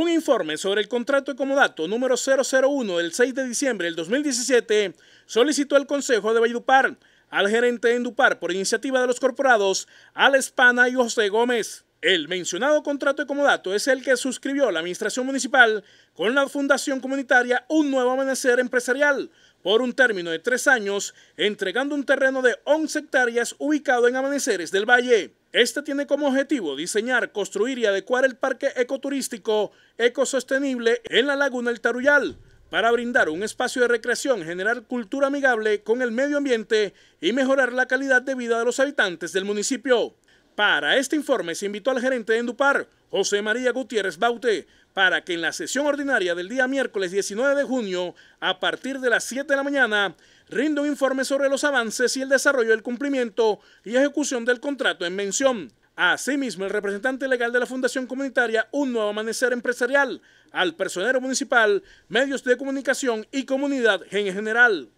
Un informe sobre el contrato de comodato número 001 del 6 de diciembre del 2017 solicitó el Consejo de Valledupar al gerente de Indupar por iniciativa de los corporados Alex Pana y José Gómez. El mencionado contrato de comodato es el que suscribió la Administración Municipal con la Fundación Comunitaria Un Nuevo Amanecer Empresarial por un término de tres años, entregando un terreno de 11 hectáreas ubicado en Amaneceres del Valle. Este tiene como objetivo diseñar, construir y adecuar el parque ecoturístico ecosostenible en la laguna El Tarullal, para brindar un espacio de recreación, generar cultura amigable con el medio ambiente y mejorar la calidad de vida de los habitantes del municipio. Para este informe se invitó al gerente de Endupar, José María Gutiérrez Baute, para que en la sesión ordinaria del día miércoles 19 de junio, a partir de las 7 de la mañana, rinda un informe sobre los avances y el desarrollo del cumplimiento y ejecución del contrato en mención. Asimismo, el representante legal de la Fundación Comunitaria Un Nuevo Amanecer Empresarial, al personero municipal, medios de comunicación y comunidad en general.